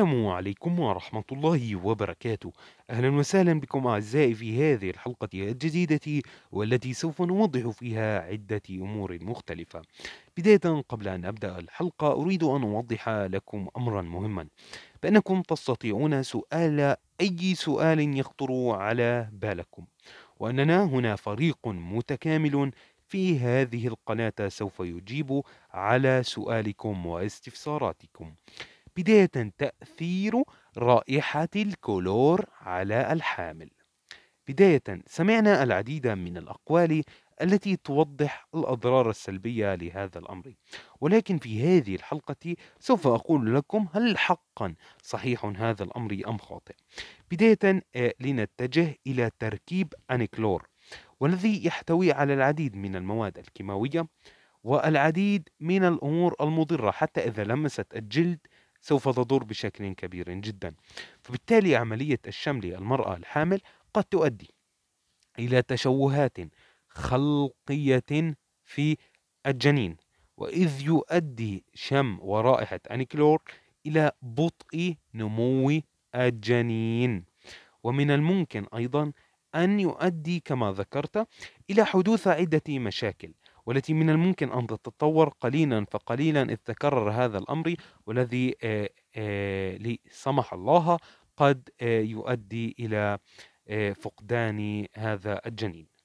السلام عليكم ورحمة الله وبركاته أهلا وسهلا بكم أعزائي في هذه الحلقة الجديدة والتي سوف نوضح فيها عدة أمور مختلفة بداية قبل أن أبدأ الحلقة أريد أن أوضح لكم أمرا مهما بأنكم تستطيعون سؤال أي سؤال يخطر على بالكم وأننا هنا فريق متكامل في هذه القناة سوف يجيب على سؤالكم واستفساراتكم بداية تأثير رائحة الكلور على الحامل بداية سمعنا العديد من الأقوال التي توضح الأضرار السلبية لهذا الأمر ولكن في هذه الحلقة سوف أقول لكم هل حقا صحيح هذا الأمر أم خاطئ بداية آه، لنتجه إلى تركيب أنكلور والذي يحتوي على العديد من المواد الكيماوية والعديد من الأمور المضرة حتى إذا لمست الجلد سوف تضر بشكل كبير جدا فبالتالي عملية الشم للمرأة الحامل قد تؤدي إلى تشوهات خلقية في الجنين وإذ يؤدي شم ورائحة أنيكلور إلى بطء نمو الجنين ومن الممكن أيضا أن يؤدي كما ذكرت إلى حدوث عدة مشاكل والتي من الممكن أن تتطور قليلا فقليلا إذ تكرر هذا الأمر والذي آه، آه، سمح الله قد آه، يؤدي إلى فقدان هذا الجنين